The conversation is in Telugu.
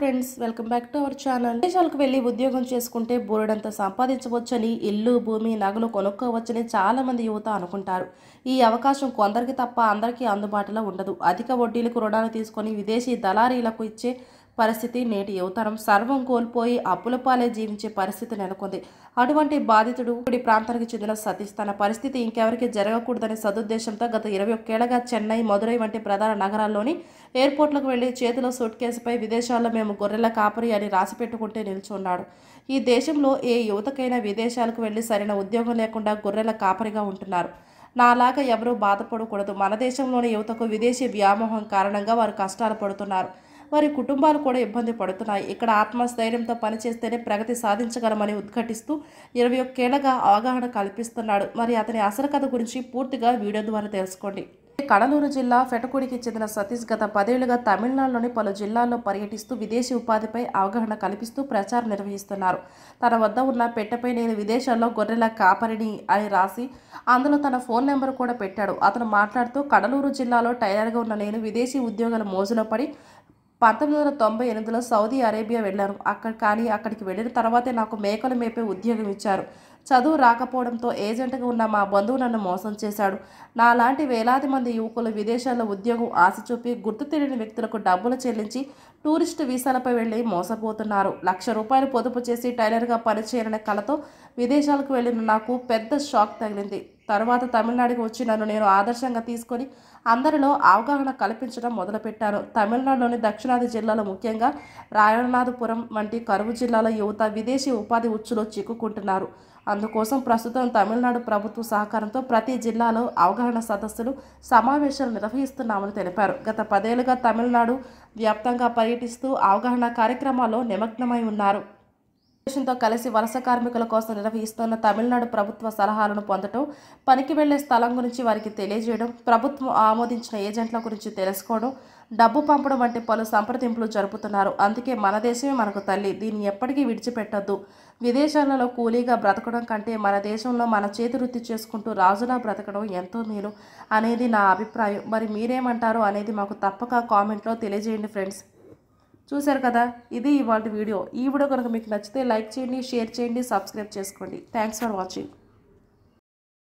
friends welcome back to our channel విదేశాలకు వెళ్ళి ఉద్యోగం చేసుకుంటే బోరెడంత సంపాదించవచ్చని ఇల్లు భూమి నగలు కొనుక్కోవచ్చని చాలా మంది యువత అనుకుంటారు ఈ అవకాశం కొందరికి తప్ప అందరికీ అందుబాటులో ఉండదు అధిక వడ్డీలకు రుణాలు తీసుకొని విదేశీ దళారీలకు ఇచ్చే పరిస్థితి నేటి యువతరం సర్వం కోల్పోయి అప్పుల పాలే జీవించే పరిస్థితి నెలకొంది అటువంటి బాధితుడు ఇప్పటి ప్రాంతానికి చెందిన సతీష్ తన పరిస్థితి ఇంకెవరికి జరగకూడదనే సదుద్దేశంతో గత ఇరవై ఒక్కేళ్లగా చెన్నై మదురై వంటి ప్రధాన నగరాల్లోని ఎయిర్పోర్ట్లకు వెళ్లి చేతిలో సూట్ కేసుపై విదేశాల్లో మేము గొర్రెల కాపరి అని రాసి పెట్టుకుంటే నిల్చున్నాడు ఈ దేశంలో ఏ యువతకైనా విదేశాలకు వెళ్లి సరైన ఉద్యోగం లేకుండా గొర్రెల కాపరిగా ఉంటున్నారు నాలాగా ఎవరూ బాధపడకూడదు మన దేశంలోని యువతకు విదేశీ వ్యామోహం కారణంగా వారు కష్టాలు పడుతున్నారు వారి కుటుంబాలు కూడా ఇబ్బంది పడుతున్నాయి ఇక్కడ ఆత్మస్థైర్యంతో పనిచేస్తేనే ప్రగతి సాధించగలమని ఉద్ఘాటిస్తూ ఇరవై ఒక్కేళ్లగా అవగాహన కల్పిస్తున్నాడు మరి అతని అసలు కథ గురించి పూర్తిగా వీడియో ద్వారా తెలుసుకోండి కడలూరు జిల్లా ఫెటకుడికి చెందిన సతీష్ గత పదేళ్లుగా తమిళనాడులోని పలు జిల్లాల్లో పర్యటిస్తూ విదేశీ ఉపాధిపై అవగాహన కల్పిస్తూ ప్రచారం నిర్వహిస్తున్నారు తన వద్ద ఉన్న పెట్టపై నేను విదేశాల్లో గొర్రెల కాపరిని అని రాసి అందులో తన ఫోన్ నెంబర్ కూడా పెట్టాడు అతను మాట్లాడుతూ కడలూరు జిల్లాలో టైలర్గా ఉన్న నేను విదేశీ ఉద్యోగాల మోజులో పడి పంతొమ్మిది వందల తొంభై ఎనిమిదిలో సౌదీ అరేబియా వెళ్ళాను అక్కడ కానీ అక్కడికి వెళ్ళిన తర్వాతే నాకు మేకలు మేపే ఉద్యోగం ఇచ్చారు చదువు రాకపోవడంతో ఏజెంట్గా ఉన్న మా బంధువు నన్ను మోసం చేశాడు నాలాంటి వేలాది మంది యువకులు విదేశాల్లో ఉద్యోగం ఆశ చూపి గుర్తు తెలియని వ్యక్తులకు డబ్బులు చెల్లించి టూరిస్ట్ వీసాలపై వెళ్ళి మోసపోతున్నారు లక్ష రూపాయలు పొదుపు చేసి టైలర్గా పనిచేయాలనే కళతో విదేశాలకు వెళ్ళిన నాకు పెద్ద షాక్ తగిలింది తర్వాత తమిళనాడుకి వచ్చి నన్ను నేను ఆదర్శంగా తీసుకొని అందరిలో అవగాహన కల్పించడం మొదలుపెట్టాను తమిళనాడులోని దక్షిణాది జిల్లాలో ముఖ్యంగా రాయనాథపురం వంటి కరువు జిల్లాల యువత విదేశీ ఉపాధి ఉచ్చులో చిక్కుకుంటున్నారు అందుకోసం ప్రస్తుతం తమిళనాడు ప్రభుత్వ సహకారంతో ప్రతి జిల్లాలో అవగాహన సదస్సులు సమావేశాలు నిర్వహిస్తున్నామని తెలిపారు గత పదేళ్లుగా తమిళనాడు వ్యాప్తంగా పర్యటిస్తూ అవగాహన కార్యక్రమాల్లో నిమగ్నమై ఉన్నారు దేశంతో కలిసి వలస కార్మికుల కోసం నిర్వహిస్తున్న తమిళనాడు ప్రభుత్వ సలహాలను పొందటం పనికి వెళ్లే స్థలం గురించి వారికి తెలియజేయడం ప్రభుత్వం ఆమోదించిన ఏజెంట్ల గురించి తెలుసుకోవడం డబ్బు పంపడం వంటి పలు సంప్రదింపులు జరుపుతున్నారు అందుకే మన దేశమే మనకు తల్లి దీన్ని ఎప్పటికీ విడిచిపెట్టద్దు విదేశాలలో కూలీగా బ్రతకడం కంటే మన దేశంలో మన చేతి వృత్తి చేసుకుంటూ రాజులా బ్రతకడం ఎంతో మేలు అనేది నా అభిప్రాయం మరి మీరేమంటారు అనేది మాకు తప్పక కామెంట్లో తెలియజేయండి ఫ్రెండ్స్ చూశారు కదా ఇది ఇవాళ వీడియో ఈ వీడియో కనుక మీకు నచ్చితే లైక్ చేయండి షేర్ చేయండి సబ్స్క్రైబ్ చేసుకోండి థ్యాంక్స్ ఫర్ వాచింగ్